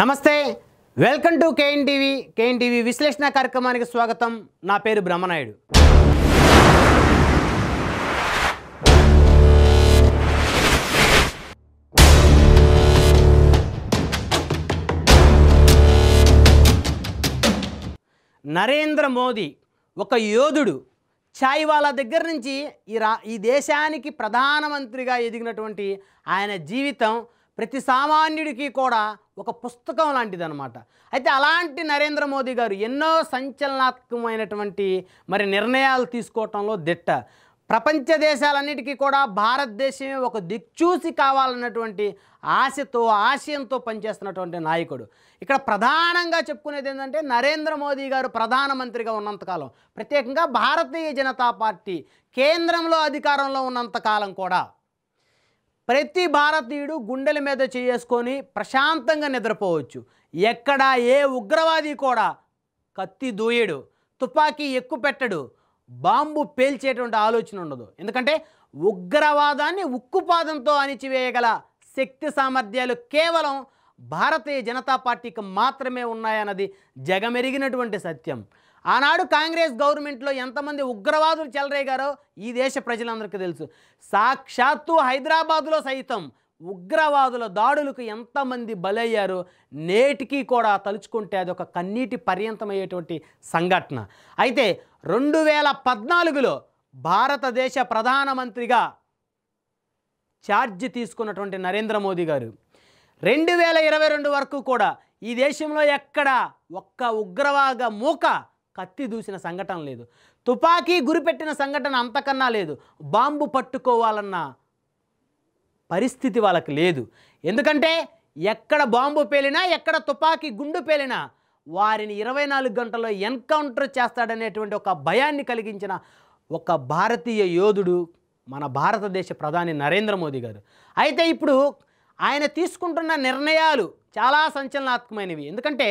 నమస్తే welcome to K N TV K N TV విశ్లేషణ కార్యక్రమానికి స్వాగతం నా పేరు బ్రహ్మనాయుడు నరేంద్ర మోదీ ఒక యోధుడు చాయ్వాలా దగ్గర నుంచి ఈ రా ఈ దేశానికి ప్రధానమంత్రిగా ఎదిగినటువంటి ఆయన జీవితం ప్రతి సామాన్యుడికి కూడా ఒక పుస్తకం లాంటిదనమాట అయితే అలాంటి నరేంద్ర మోదీ గారు ఎన్నో సంచలనాత్మకమైనటువంటి మరి నిర్ణయాలు తీసుకోవటంలో దిట్ట ప్రపంచ దేశాలన్నిటికీ కూడా భారతదేశమే ఒక దిక్చూసి కావాలన్నటువంటి ఆశతో ఆశయంతో పనిచేస్తున్నటువంటి నాయకుడు ఇక్కడ ప్రధానంగా చెప్పుకునేది ఏంటంటే నరేంద్ర మోదీ గారు ప్రధానమంత్రిగా ఉన్నంతకాలం ప్రత్యేకంగా భారతీయ జనతా పార్టీ కేంద్రంలో అధికారంలో ఉన్నంతకాలం కూడా ప్రతి భారతీయుడు గుండెల మీద చేసుకొని ప్రశాంతంగా నిద్రపోవచ్చు ఎక్కడ ఏ ఉగ్రవాది కూడా కత్తి దూయడు తుపాకీ ఎక్కువ పెట్టడు బాంబు పేల్చేటువంటి ఆలోచన ఉండదు ఎందుకంటే ఉగ్రవాదాన్ని ఉక్కుపాదంతో అణిచివేయగల శక్తి సామర్థ్యాలు కేవలం భారతీయ జనతా పార్టీకి మాత్రమే ఉన్నాయన్నది జగమెరిగినటువంటి సత్యం ఆనాడు కాంగ్రెస్ గవర్నమెంట్లో ఎంతమంది ఉగ్రవాదులు చెలరేగారో ఈ దేశ ప్రజలందరికీ తెలుసు సాక్షాత్తు హైదరాబాదులో సైతం ఉగ్రవాదుల దాడులకు ఎంతమంది బలయ్యారో నేటికి కూడా తలుచుకుంటే అది ఒక కన్నీటి పర్యంతమయ్యేటువంటి సంఘటన అయితే రెండు వేల పద్నాలుగులో భారతదేశ ప్రధానమంత్రిగా ఛార్జ్ తీసుకున్నటువంటి నరేంద్ర మోదీ గారు రెండు వేల ఇరవై రెండు వరకు కూడా ఈ దేశంలో ఎక్కడ ఒక్క ఉగ్రవాద మూక కత్తి దూసిన సంఘటన లేదు తుపాకీ గురిపెట్టిన సంఘటన అంతకన్నా లేదు బాంబు పట్టుకోవాలన్న పరిస్థితి వాళ్ళకి లేదు ఎందుకంటే ఎక్కడ బాంబు పేలినా ఎక్కడ తుపాకీ గుండు పేలినా వారిని ఇరవై నాలుగు గంటల్లో ఎన్కౌంటర్ చేస్తాడనేటువంటి ఒక భయాన్ని కలిగించిన ఒక భారతీయ యోధుడు మన భారతదేశ ప్రధాని నరేంద్ర మోదీ గారు అయితే ఇప్పుడు ఆయన తీసుకుంటున్న నిర్ణయాలు చాలా సంచలనాత్మకమైనవి ఎందుకంటే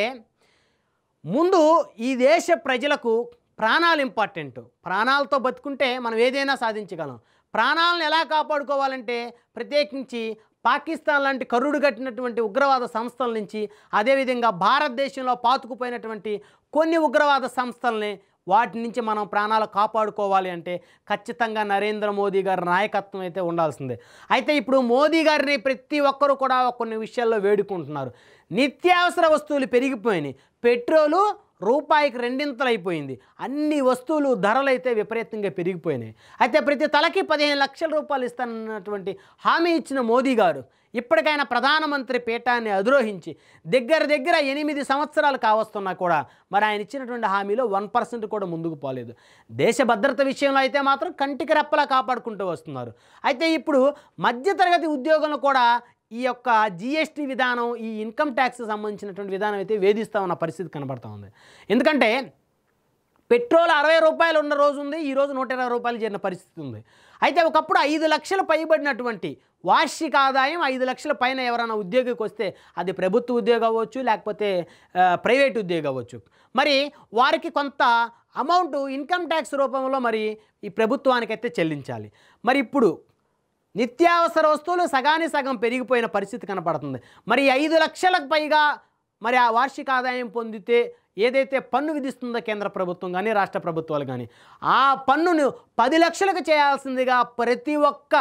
ముందు ఈ దేశ ప్రజలకు ప్రాణాలు ఇంపార్టెంట్ ప్రాణాలతో బతుకుంటే మనం ఏదైనా సాధించగలం ప్రాణాలను ఎలా కాపాడుకోవాలంటే ప్రత్యేకించి పాకిస్తాన్ లాంటి కరుడు కట్టినటువంటి ఉగ్రవాద సంస్థల నుంచి అదేవిధంగా భారతదేశంలో పాతుకుపోయినటువంటి కొన్ని ఉగ్రవాద సంస్థల్ని వాటి నుంచి మనం ప్రాణాలు కాపాడుకోవాలి అంటే ఖచ్చితంగా నరేంద్ర మోదీ గారి నాయకత్వం అయితే ఉండాల్సిందే అయితే ఇప్పుడు మోదీ గారిని ప్రతి ఒక్కరూ కూడా కొన్ని విషయాల్లో వేడుకుంటున్నారు నిత్యావసర వస్తువులు పెరిగిపోయినాయి పెట్రోలు రూపాయికి రెండింతలు అయిపోయింది అన్ని వస్తువులు ధరలైతే విపరీతంగా పెరిగిపోయినాయి అయితే ప్రతి తలకి పదిహేను లక్షల రూపాయలు ఇస్తానన్నటువంటి హామీ ఇచ్చిన మోదీ గారు ఇప్పటికైనా ప్రధానమంత్రి పీఠాన్ని అధిరోహించి దగ్గర దగ్గర ఎనిమిది సంవత్సరాలు కావస్తున్నా కూడా మరి ఆయన ఇచ్చినటువంటి హామీలో వన్ పర్సెంట్ కూడా ముందుకు పోలేదు దేశ భద్రత విషయంలో అయితే మాత్రం కంటికి రెప్పలా కాపాడుకుంటూ వస్తున్నారు అయితే ఇప్పుడు మధ్యతరగతి ఉద్యోగులను కూడా ఈ యొక్క జిఎస్టీ విధానం ఈ ఇన్కమ్ ట్యాక్స్ సంబంధించినటువంటి విధానం అయితే వేధిస్తామన్న ఉన్న పరిస్థితి కనబడుతూ ఉంది ఎందుకంటే పెట్రోల్ అరవై రూపాయలు ఉన్న రోజు ఉంది ఈరోజు నూట ఇరవై రూపాయలు చేరిన పరిస్థితి ఉంది అయితే ఒకప్పుడు ఐదు లక్షలు పైబడినటువంటి వార్షిక ఆదాయం ఐదు లక్షల పైన ఎవరైనా ఉద్యోగికి వస్తే అది ప్రభుత్వ ఉద్యోగం అవ్వచ్చు లేకపోతే ప్రైవేట్ ఉద్యోగం అవ్వచ్చు మరి వారికి కొంత అమౌంట్ ఇన్కమ్ ట్యాక్స్ రూపంలో మరి ఈ ప్రభుత్వానికైతే చెల్లించాలి మరి ఇప్పుడు నిత్యావసర వస్తువులు సగాని సగం పెరిగిపోయిన పరిస్థితి కనపడుతుంది మరి ఐదు లక్షలకు పైగా మరి ఆ వార్షిక ఆదాయం పొందితే ఏదైతే పన్ను విధిస్తుందో కేంద్ర ప్రభుత్వం కానీ రాష్ట్ర ప్రభుత్వాలు కానీ ఆ పన్నును పది లక్షలకు చేయాల్సిందిగా ప్రతి ఒక్క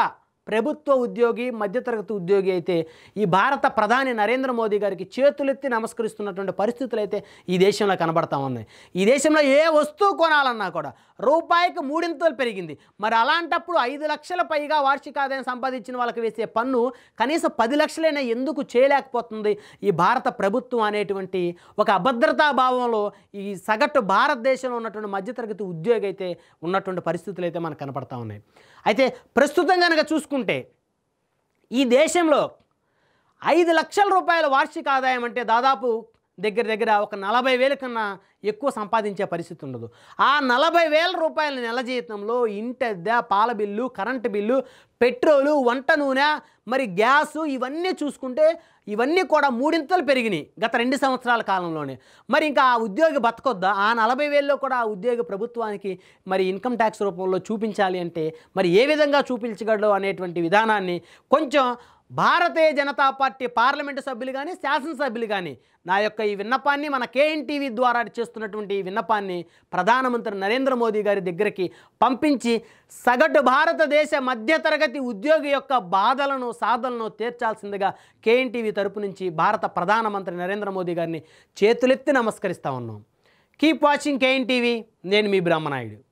ప్రభుత్వ ఉద్యోగి మధ్యతరగతి ఉద్యోగి అయితే ఈ భారత ప్రధాని నరేంద్ర మోదీ గారికి చేతులెత్తి నమస్కరిస్తున్నటువంటి పరిస్థితులు అయితే ఈ దేశంలో కనబడతా ఉన్నాయి ఈ దేశంలో ఏ వస్తువు కొనాలన్నా కూడా రూపాయికి మూడింతలు పెరిగింది మరి అలాంటప్పుడు ఐదు లక్షల పైగా వార్షిక ఆదాయం సంపాదించిన వాళ్ళకి వేసే పన్ను కనీసం పది లక్షలైనా ఎందుకు చేయలేకపోతుంది ఈ భారత ప్రభుత్వం అనేటువంటి ఒక అభద్రతా భావంలో ఈ సగటు భారతదేశంలో ఉన్నటువంటి మధ్యతరగతి ఉద్యోగి అయితే ఉన్నటువంటి పరిస్థితులు అయితే మనకు కనపడతా ఉన్నాయి అయితే ప్రస్తుతం కనుక చూసుకుంటే చూసుకుంటే ఈ దేశంలో ఐదు లక్షల రూపాయల వార్షిక ఆదాయం అంటే దాదాపు దగ్గర దగ్గర ఒక నలభై వేల కన్నా ఎక్కువ సంపాదించే పరిస్థితి ఉండదు ఆ నలభై వేల రూపాయల నెల జీతంలో ఇంటద్దె పాల బిల్లు కరెంటు బిల్లు పెట్రోలు వంట నూనె మరి గ్యాసు ఇవన్నీ చూసుకుంటే ఇవన్నీ కూడా మూడింతలు పెరిగినాయి గత రెండు సంవత్సరాల కాలంలోనే మరి ఇంకా ఆ ఉద్యోగి బతకొద్దా ఆ నలభై వేల్లో కూడా ఆ ఉద్యోగి ప్రభుత్వానికి మరి ఇన్కమ్ ట్యాక్స్ రూపంలో చూపించాలి అంటే మరి ఏ విధంగా చూపించగలడు అనేటువంటి విధానాన్ని కొంచెం భారతీయ జనతా పార్టీ పార్లమెంటు సభ్యులు కానీ శాసనసభ్యులు కానీ నా యొక్క ఈ విన్నపాన్ని మన కేఎన్టీవీ ద్వారా చేస్తున్నటువంటి ఈ విన్నపాన్ని ప్రధానమంత్రి నరేంద్ర మోదీ గారి దగ్గరికి పంపించి సగటు భారతదేశ మధ్యతరగతి ఉద్యోగి యొక్క బాధలను సాధలను తీర్చాల్సిందిగా కేఎన్టీవీ తరపు నుంచి భారత ప్రధానమంత్రి నరేంద్ర మోదీ గారిని చేతులెత్తి నమస్కరిస్తా ఉన్నాం కీప్ వాచింగ్ కేఎన్టీవీ నేను మీ బ్రహ్మనాయుడు